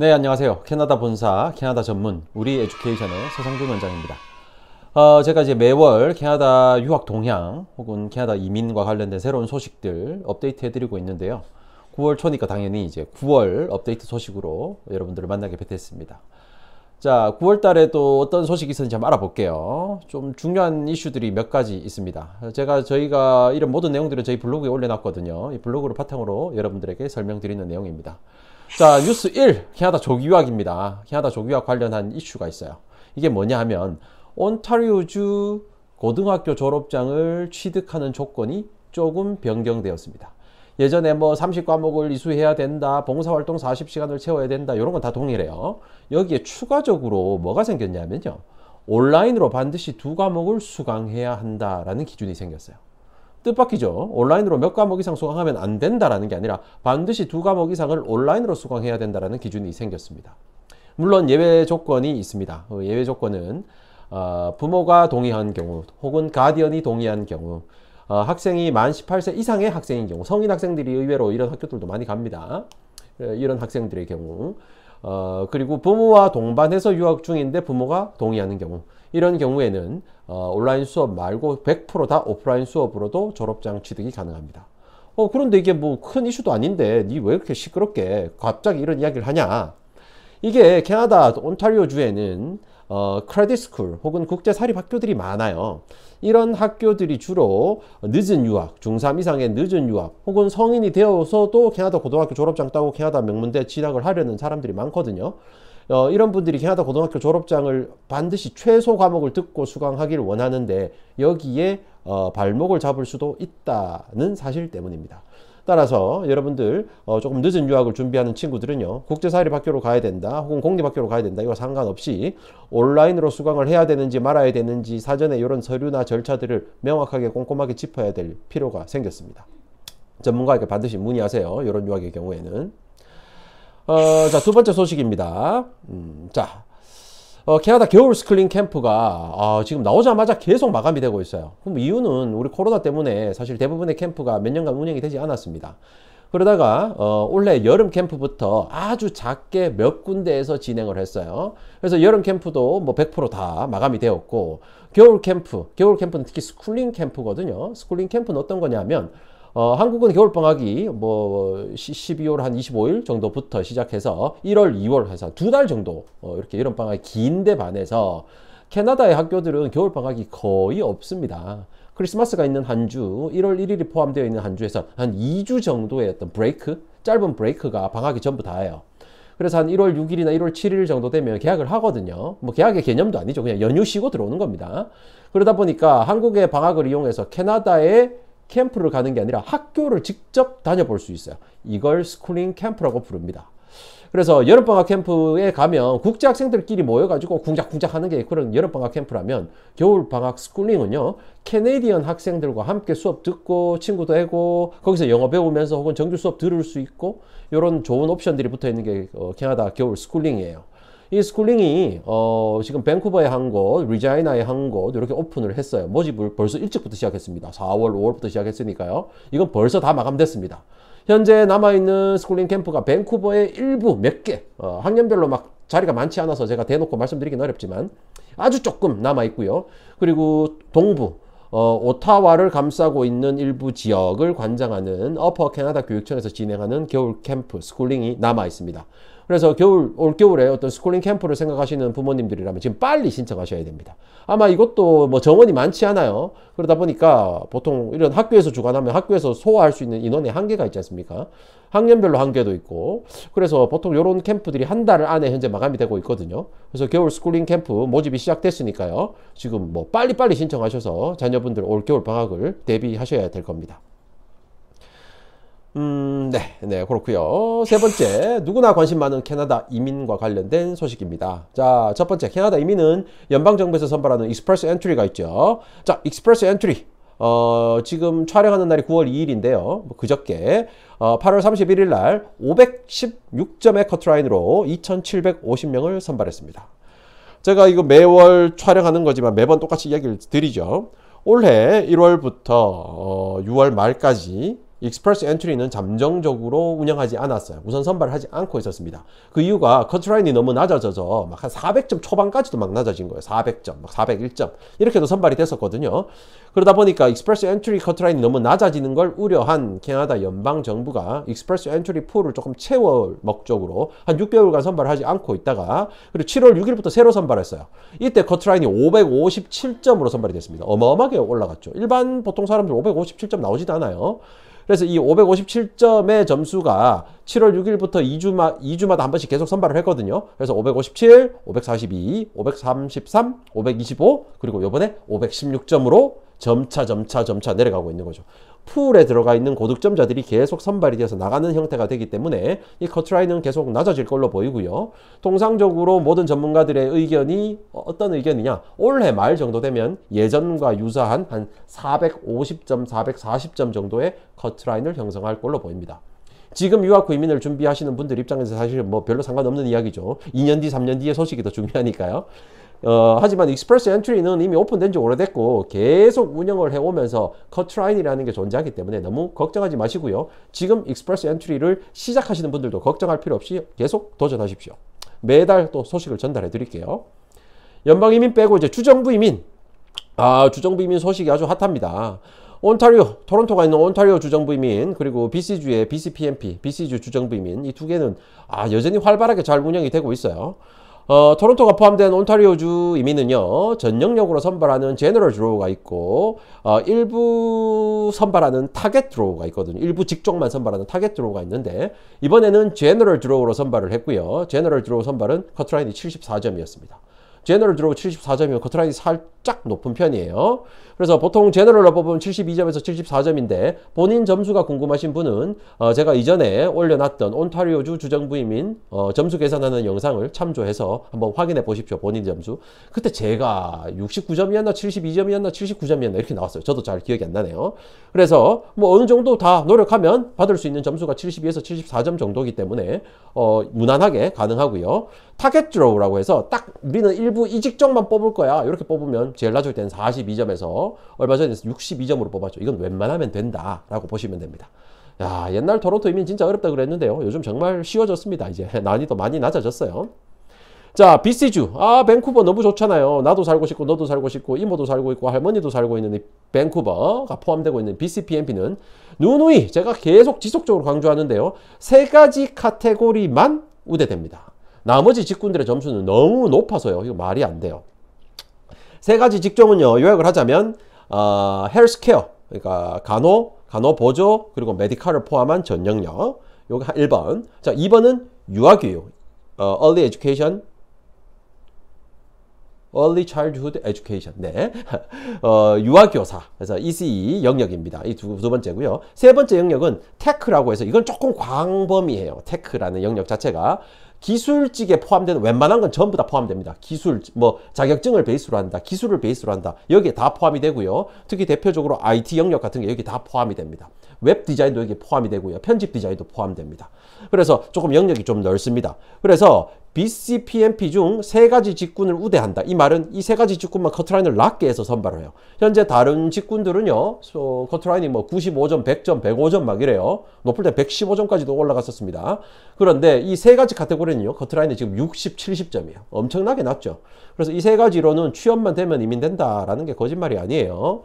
네, 안녕하세요. 캐나다 본사, 캐나다 전문, 우리 에듀케이션의 서성준 원장입니다. 어, 제가 이제 매월 캐나다 유학 동향 혹은 캐나다 이민과 관련된 새로운 소식들 업데이트 해드리고 있는데요. 9월 초니까 당연히 이제 9월 업데이트 소식으로 여러분들을 만나게 됐습니다 자, 9월 달에 또 어떤 소식이 있었는지 한번 알아볼게요. 좀 중요한 이슈들이 몇 가지 있습니다. 제가 저희가 이런 모든 내용들을 저희 블로그에 올려놨거든요. 이 블로그를 바탕으로 여러분들에게 설명드리는 내용입니다. 자, 뉴스 1. 캐나다 조기유학입니다. 캐나다 조기유학 관련한 이슈가 있어요. 이게 뭐냐 하면 온타리오주 고등학교 졸업장을 취득하는 조건이 조금 변경되었습니다. 예전에 뭐 30과목을 이수해야 된다, 봉사활동 40시간을 채워야 된다, 이런 건 다 동일해요. 여기에 추가적으로 뭐가 생겼냐면요. 온라인으로 반드시 두 과목을 수강해야 한다라는 기준이 생겼어요. 뜻밖이죠. 온라인으로 몇 과목 이상 수강하면 안 된다라는 게 아니라 반드시 두 과목 이상을 온라인으로 수강해야 된다라는 기준이 생겼습니다. 물론 예외 조건이 있습니다. 어, 예외 조건은 어, 부모가 동의한 경우 혹은 가디언이 동의한 경우 어, 학생이 만 18세 이상의 학생인 경우 성인 학생들이 의외로 이런 학교들도 많이 갑니다. 이런 학생들의 경우 그리고 부모와 동반해서 유학 중인데 부모가 동의하는 경우 이런 경우에는 어, 온라인 수업 말고 100%다 오프라인 수업으로도 졸업장 취득이 가능합니다. 어, 그런데 이게 뭐 큰 이슈도 아닌데 니 왜 이렇게 시끄럽게 갑자기 이런 이야기를 하냐? 이게 캐나다 온타리오 주에는 어, 크레딧 스쿨 혹은 국제 사립 학교들이 많아요. 이런 학교들이 주로 늦은 유학, 중3 이상의 늦은 유학 혹은 성인이 되어서도 캐나다 고등학교 졸업장 따고 캐나다 명문대 진학을 하려는 사람들이 많거든요. 어, 이런 분들이 캐나다 고등학교 졸업장을 반드시 최소 과목을 듣고 수강하기를 원하는데 여기에 어, 발목을 잡을 수도 있다는 사실 때문입니다. 따라서 여러분들 어, 조금 늦은 유학을 준비하는 친구들은요 국제사립학교로 가야 된다 혹은 공립학교로 가야 된다 이거 상관없이 온라인으로 수강을 해야 되는지 말아야 되는지 사전에 이런 서류나 절차들을 명확하게 꼼꼼하게 짚어야 될 필요가 생겼습니다 전문가에게 반드시 문의하세요 이런 유학의 경우에는 어, 자, 두 번째 소식입니다. 음, 자, 어, 캐나다 겨울 스쿨링 캠프가 어, 지금 나오자마자 계속 마감이 되고 있어요. 그럼 이유는 우리 코로나 때문에 사실 대부분의 캠프가 몇 년간 운영이 되지 않았습니다. 그러다가 어, 원래 여름 캠프부터 아주 작게 몇 군데에서 진행을 했어요. 그래서 여름 캠프도 뭐 100%다 마감이 되었고 겨울 캠프, 겨울 캠프는 특히 스쿨링 캠프거든요. 스쿨링 캠프는 어떤 거냐면 어, 한국은 겨울방학이 뭐 12월 한 25일 정도부터 시작해서 1월, 2월 해서 두 달 정도 어, 이렇게 여름방학이 긴데 반해서 캐나다의 학교들은 겨울방학이 거의 없습니다. 크리스마스가 있는 한 주, 1월 1일이 포함되어 있는 한 주에서 한 2주 정도의 어떤 브레이크, 짧은 브레이크가 방학이 전부 다예요. 그래서 한 1월 6일이나 1월 7일 정도 되면 계약을 하거든요. 뭐 계약의 개념도 아니죠. 그냥 연휴 쉬고 들어오는 겁니다. 그러다 보니까 한국의 방학을 이용해서 캐나다의 캠프를 가는 게 아니라 학교를 직접 다녀볼 수 있어요. 이걸 스쿨링 캠프라고 부릅니다. 그래서 여름방학 캠프에 가면 국제 학생들끼리 모여가지고 궁작궁작 하는 게 그런 여름방학 캠프라면 겨울방학 스쿨링은요 캐네디언 학생들과 함께 수업 듣고 친구도 해고 거기서 영어 배우면서 혹은 정규 수업 들을 수 있고 이런 좋은 옵션들이 붙어 있는 게 어, 캐나다 겨울 스쿨링이에요 이 스쿨링이 어, 지금 밴쿠버에 한 곳, 리자이나에 한곳 이렇게 오픈을 했어요. 모집을 벌써 일찍부터 시작했습니다. 4월, 5월부터 시작했으니까요. 이건 벌써 다 마감됐습니다. 현재 남아있는 스쿨링 캠프가 밴쿠버의 일부 몇 개, 어, 학년별로 막 자리가 많지 않아서 제가 대놓고 말씀드리긴 어렵지만 아주 조금 남아있고요. 그리고 동부, 어, 오타와를 감싸고 있는 일부 지역을 관장하는 어퍼 캐나다 교육청에서 진행하는 겨울 캠프 스쿨링이 남아 있습니다. 그래서 겨울 올겨울에 어떤 스쿨링 캠프를 생각하시는 부모님들이라면 지금 빨리 신청하셔야 됩니다. 아마 이것도 뭐 정원이 많지 않아요. 그러다 보니까 보통 이런 학교에서 주관하면 학교에서 소화할 수 있는 인원의 한계가 있지 않습니까? 학년별로 한계도 있고 그래서 보통 요런 캠프들이 한 달 안에 현재 마감이 되고 있거든요. 그래서 겨울 스쿨링 캠프 모집이 시작됐으니까요. 지금 뭐 빨리빨리 신청하셔서 자녀분들 올겨울 방학을 대비하셔야 될 겁니다. 음, 네, 네, 그렇고요. 세 번째, 누구나 관심 많은 캐나다 이민과 관련된 소식입니다. 자, 첫 번째, 캐나다 이민은 연방정부에서 선발하는 익스프레스 엔트리가 있죠. 자, 익스프레스 엔트리. 어, 지금 촬영하는 날이 9월 2일인데요. 그저께 어, 8월 31일 날 516점의 커트라인으로 2,750명을 선발했습니다. 제가 이거 매월 촬영하는 거지만 매번 똑같이 이야기를 드리죠. 올해 1월부터 어, 6월 말까지 익스프레스 엔트리는 잠정적으로 운영하지 않았어요. 우선 선발 하지 않고 있었습니다. 그 이유가 커트라인이 너무 낮아져서 막 한 400점 초반까지도 막 낮아진 거예요. 400점, 막 401점 이렇게도 선발이 됐었거든요. 그러다 보니까 익스프레스 엔트리 커트라인이 너무 낮아지는 걸 우려한 캐나다 연방 정부가 익스프레스 엔트리 풀을 조금 채워 목적으로 한 6개월간 선발하지 않고 있다가 그리고 7월 6일부터 새로 선발했어요. 이때 커트라인이 557점으로 선발이 됐습니다. 어마어마하게 올라갔죠. 일반 보통 사람들 557점 나오지도 않아요. 그래서 이 557점의 점수가 7월 6일부터 2주마, 2주마다 한 번씩 계속 선발을 했거든요. 그래서 557, 542, 533, 525, 그리고 요번에 516점으로 점차 점차 점차 내려가고 있는 거죠. 풀에 들어가 있는 고득점자들이 계속 선발이 되어서 나가는 형태가 되기 때문에 이 커트라인은 계속 낮아질 걸로 보이고요. 통상적으로 모든 전문가들의 의견이 어, 어떤 의견이냐 올해 말 정도 되면 예전과 유사한 한 450점, 440점 정도의 커트라인을 형성할 걸로 보입니다. 지금 유학 구이민을 준비하시는 분들 입장에서 사실 뭐 별로 상관없는 이야기죠. 2년 뒤, 3년 뒤의 소식이 더 중요하니까요. 어, 하지만 익스프레스 엔트리는 이미 오픈된 지 오래됐고 계속 운영을 해오면서 커트라인이라는 게 존재하기 때문에 너무 걱정하지 마시고요. 지금 익스프레스 엔트리를 시작하시는 분들도 걱정할 필요 없이 계속 도전하십시오. 매달 또 소식을 전달해 드릴게요. 연방 이민 빼고 이제 주정부 이민. 아, 주정부 이민 소식이 아주 핫합니다. 온타리오, 토론토가 있는 온타리오 주정부 이민, 그리고 BC주의 BCPMP, BC주 주정부 이민, 이 두 개는 아, 여전히 활발하게 잘 운영이 되고 있어요. 어, 토론토가 포함된 온타리오주 이민은요 전영역으로 선발하는 제너럴 드로우가 있고 어, 일부 선발하는 타겟 드로우가 있거든요 일부 직종만 선발하는 타겟 드로우가 있는데 이번에는 제너럴 드로우로 선발을 했고요 제너럴 드로우 선발은 커트라인이 74점이었습니다 제너럴 드로우 74점이면 커트라인이 살짝 높은 편이에요. 그래서 보통 제너럴로 뽑으면 72점에서 74점인데 본인 점수가 궁금하신 분은 어 제가 이전에 올려놨던 온타리오주 주정부임인 어 점수 계산하는 영상을 참조해서 한번 확인해 보십시오. 본인 점수. 그때 제가 69점이었나 72점이었나 79점이었나 이렇게 나왔어요. 저도 잘 기억이 안 나네요. 그래서 뭐 어느 정도 다 노력하면 받을 수 있는 점수가 72에서 74점 정도이기 때문에 어 무난하게 가능하고요. 타겟 드로우라고 해서 딱 우리는 일부 일부 이 직종만 뽑을 거야. 이렇게 뽑으면 제일 낮을 때는 42점에서 얼마 전에 62점으로 뽑았죠. 이건 웬만하면 된다라고 보시면 됩니다. 야, 옛날 토론토 이민 진짜 어렵다 그랬는데요. 요즘 정말 쉬워졌습니다. 이제 난이도 많이 낮아졌어요. 자, BC주. 아, 밴쿠버 너무 좋잖아요. 나도 살고 싶고, 너도 살고 싶고, 이모도 살고 있고, 할머니도 살고 있는 이 밴쿠버가 포함되고 있는 BCPMP는 누누이 제가 계속 지속적으로 강조하는데요. 세 가지 카테고리만 우대됩니다. 나머지 직군들의 점수는 너무 높아서요. 이거 말이 안 돼요. 세 가지 직종은요. 요약을 하자면 어, 헬스케어, 그러니까 간호, 간호보조, 그리고 메디컬을 포함한 전 영역. 요게 1번. 자, 2번은 유아교육, 어, early education, Early Childhood Education. 네. 어, 유아교사. 그래서 ECE e 영역입니다. 이 두 두 번째고요. 세 번째 영역은 테크라고 해서 이건 조금 광범위해요. 테크라는 영역 자체가 기술직에 포함되는 웬만한 건 전부 다 포함됩니다. 기술, 뭐 자격증을 베이스로 한다, 기술을 베이스로 한다. 여기에 다 포함이 되고요. 특히 대표적으로 IT 영역 같은 게 여기 다 포함이 됩니다. 웹 디자인도 여기 포함이 되고요. 편집 디자인도 포함됩니다. 그래서 조금 영역이 좀 넓습니다. 그래서 BC, PMP 중 세 가지 직군을 우대한다. 이 말은 이 세 가지 직군만 커트라인을 낮게 해서 선발을 해요. 현재 다른 직군들은요, s 커트라인이 뭐 95점, 100점, 105점 막 이래요. 높을 때 115점까지도 올라갔었습니다. 그런데 이 세 가지 카테고리 오늘은요 커트라인이 지금 60, 70점이에요. 엄청나게 낮죠. 그래서 이 세 가지로는 취업만 되면 이민 된다라는 게 거짓말이 아니에요.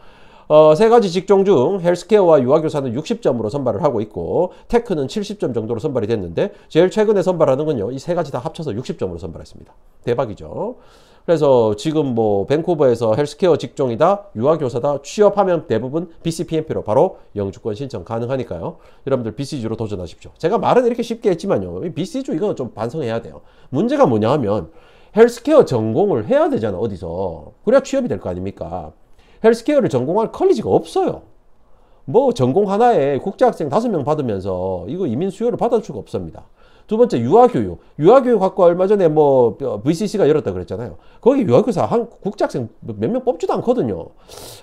어, 세 가지 직종 중 헬스케어와 유아교사는 60점으로 선발을 하고 있고 테크는 70점 정도로 선발이 됐는데 제일 최근에 선발하는 건요 이 세 가지 다 합쳐서 60점으로 선발했습니다. 대박이죠. 그래서 지금 뭐 밴쿠버에서 헬스케어 직종이다, 유아교사다 취업하면 대부분 BC PMP로 바로 영주권 신청 가능하니까요. 여러분들 b c g 로 도전하십시오. 제가 말은 이렇게 쉽게 했지만요. b c g 이거좀 반성해야 돼요. 문제가 뭐냐 하면 헬스케어 전공을 해야 되잖아 어디서 그래야 취업이 될 거 아닙니까 헬스케어를 전공할 컬리지가 없어요 뭐 전공 하나에 국제학생 다섯 명 받으면서 이거 이민 수요를 받을 수가 없습니다 두 번째 유아교육. 유아교육학과 얼마 전에 뭐 VCC가 어, 열었다 그랬잖아요. 거기 유아교사 한 국제학생 몇 명 뽑지도 않거든요.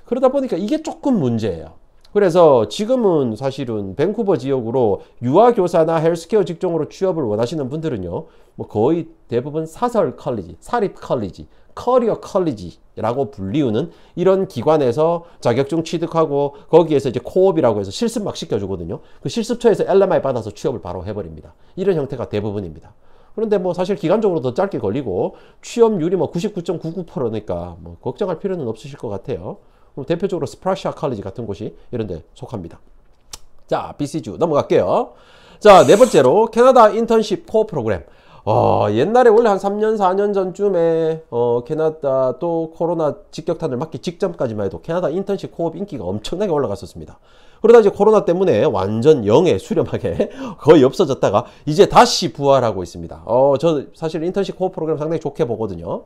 그러다 보니까 이게 조금 문제예요. 그래서 지금은 사실은 밴쿠버 지역으로 유아교사나 헬스케어 직종으로 취업을 원하시는 분들은요, 뭐 거의 대부분 사설 컬리지, 사립 컬리지 커리어 컬리지라고 불리우는 이런 기관에서 자격증 취득하고 거기에서 이제 코업이라고 해서 실습 막 시켜주거든요. 그 실습처에서 LMI 받아서 취업을 바로 해버립니다. 이런 형태가 대부분입니다. 그런데 뭐 사실 기간적으로 더 짧게 걸리고 취업률이 뭐 99.99%니까 뭐 걱정할 필요는 없으실 것 같아요. 그럼 대표적으로 스프라시아 칼리지 같은 곳이 이런 데 속합니다. 자, BC주 넘어갈게요. 자, 네 번째로 캐나다 인턴십 코어 프로그램. 어, 옛날에 원래 한 3년, 4년 전쯤에 어, 캐나다 또 코로나 직격탄을 맞기 직전까지만 해도 캐나다 인턴십 코업 인기가 엄청나게 올라갔었습니다. 그러다 이제 코로나 때문에 완전 영에 수렴하게 거의 없어졌다가 이제 다시 부활하고 있습니다. 어, 저 사실 인턴십 코어 프로그램 상당히 좋게 보거든요.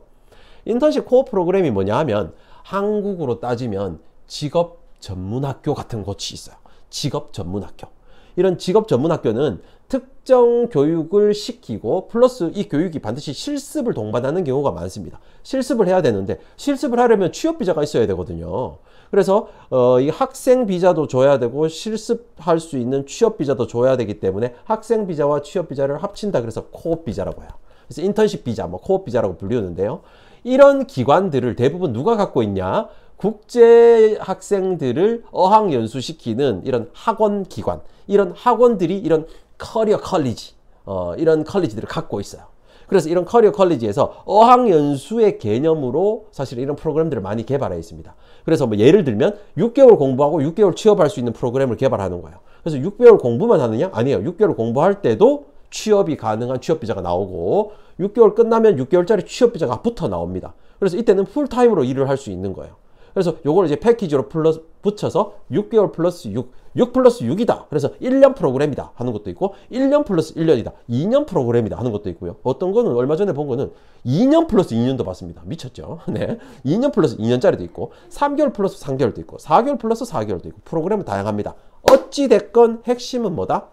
인턴십 코어 프로그램이 뭐냐 하면 한국으로 따지면 직업 전문학교 같은 곳이 있어요. 직업 전문학교. 이런 직업 전문 학교는 특정 교육을 시키고 플러스 이 교육이 반드시 실습을 동반하는 경우가 많습니다. 실습을 해야 되는데 실습을 하려면 취업 비자가 있어야 되거든요. 그래서 어, 이 학생 비자도 줘야 되고 실습할 수 있는 취업 비자도 줘야 되기 때문에 학생 비자와 취업 비자를 합친다 그래서 코업 비자라고 해요. 그래서 인턴십 비자, 뭐 코업 비자라고 불리우는데요. 이런 기관들을 대부분 누가 갖고 있냐? 국제 학생들을 어학 연수시키는 이런 학원 기관, 이런 학원들이 이런 커리어 컬리지, 어, 이런 컬리지들을 갖고 있어요. 그래서 이런 커리어 컬리지에서 어학 연수의 개념으로 사실 이런 프로그램들을 많이 개발해 있습니다. 그래서 뭐 예를 들면 6개월 공부하고 6개월 취업할 수 있는 프로그램을 개발하는 거예요. 그래서 6개월 공부만 하느냐? 아니에요. 6개월 공부할 때도 취업이 가능한 취업비자가 나오고 6개월 끝나면 6개월짜리 취업비자가 붙어 나옵니다. 그래서 이때는 풀타임으로 일을 할 수 있는 거예요. 그래서 요걸 이제 패키지로 플러스 붙여서 6개월 플러스 6, 6 플러스 6이다. 그래서 1년 프로그램이다 하는 것도 있고 1년 플러스 1년이다. 2년 프로그램이다 하는 것도 있고요. 어떤 거는 얼마 전에 본 거는 2년 플러스 2년도 봤습니다. 미쳤죠? 네. 2년 플러스 2년짜리도 있고 3개월 플러스 3개월도 있고 4개월 플러스 4개월도 있고 프로그램은 다양합니다. 어찌 됐건 핵심은 뭐다?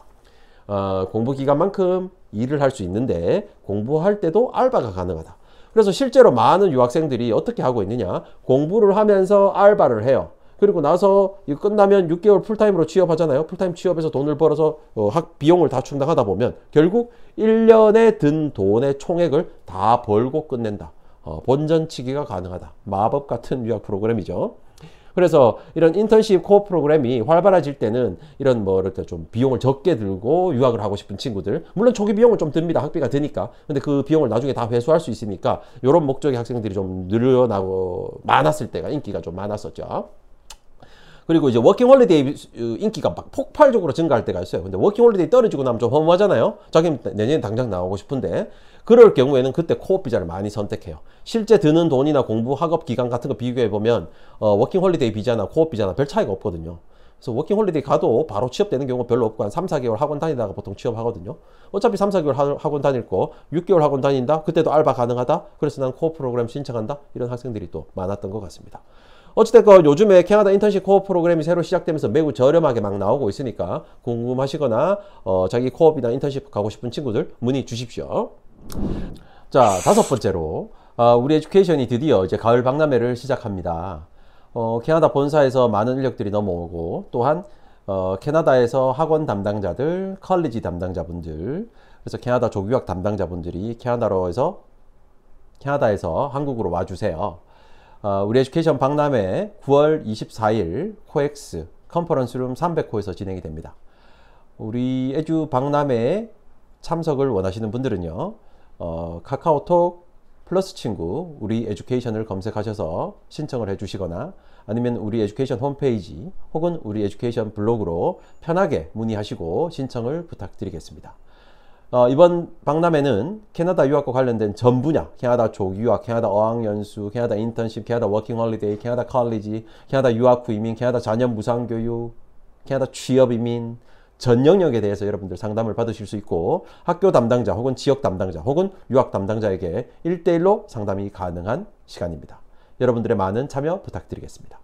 어, 공부 기간만큼 일을 할 수 있는데 공부할 때도 알바가 가능하다. 그래서 실제로 많은 유학생들이 어떻게 하고 있느냐 공부를 하면서 알바를 해요. 그리고 나서 이거 끝나면 6개월 풀타임으로 취업하잖아요. 풀타임 취업해서 돈을 벌어서 어, 학 비용을 다 충당하다 보면 결국 1년에 든 돈의 총액을 다 벌고 끝낸다. 어, 본전치기가 가능하다. 마법 같은 유학 프로그램이죠. 그래서 이런 인턴십 코어 프로그램이 활발해질 때는 이런 뭐 이렇게 좀 비용을 적게 들고 유학을 하고 싶은 친구들 물론 초기 비용은 좀 듭니다 학비가 드니까 근데 그 비용을 나중에 다 회수할 수 있으니까 이런 목적의 학생들이 좀 늘어나고 많았을 때가 인기가 좀 많았었죠 그리고 이제 워킹 홀리데이 인기가 막 폭발적으로 증가할 때가 있어요. 근데 워킹 홀리데이 떨어지고 나면 좀 허무하잖아요. 자기 내년에 당장 나오고 싶은데 그럴 경우에는 그때 코업 비자를 많이 선택해요. 실제 드는 돈이나 공부, 학업 기간 같은 거 비교해 보면 어, 워킹 홀리데이 비자나 코업 비자나 별 차이가 없거든요. 그래서 워킹 홀리데이 가도 바로 취업되는 경우가 별로 없고 한 3, 4개월 학원 다니다가 보통 취업하거든요. 어차피 3, 4개월 학원 다닐 거, 6개월 학원 다닌다. 그때도 알바 가능하다. 그래서 난 코어 프로그램 신청한다. 이런 학생들이 또 많았던 것 같습니다. 어찌됐건 요즘에 캐나다 인턴십 코어 프로그램이 새로 시작되면서 매우 저렴하게 막 나오고 있으니까 궁금하시거나 어, 자기 코업이나 인턴십 가고 싶은 친구들 문의 주십시오. 자, 다섯 번째로 어, 우리 에듀케이션이 드디어 이제 가을 박람회를 시작합니다. 어, 캐나다 본사에서 많은 인력들이 넘어오고 또한 어, 캐나다에서 학원 담당자들, 컬리지 담당자분들, 그래서 캐나다 조교학 담당자분들이 캐나다로에서 캐나다에서 한국으로 와주세요. 어, 우리 에듀케이션 박람회 9월 24일 코엑스 컨퍼런스룸 300호에서 진행이 됩니다. 우리 에듀 박람회 참석을 원하시는 분들은요. 어, 카카오톡 플러스 친구 우리 에듀케이션을 검색하셔서 신청을 해 주시거나 아니면 우리 에듀케이션 홈페이지 혹은 우리 에듀케이션 블로그로 편하게 문의하시고 신청을 부탁드리겠습니다. 어, 이번 박람회는 캐나다 유학과 관련된 전 분야, 캐나다 조유학, 캐나다 어학연수, 캐나다 인턴십, 캐나다 워킹홀리데이, 캐나다 컬리지, 캐나다 유학 후 이민, 캐나다 자녀 무상교육, 캐나다 취업 이민, 전 영역에 대해서 여러분들 상담을 받으실 수 있고 학교 담당자 혹은 지역 담당자 혹은 유학 담당자에게 일대일로 상담이 가능한 시간입니다. 여러분들의 많은 참여 부탁드리겠습니다.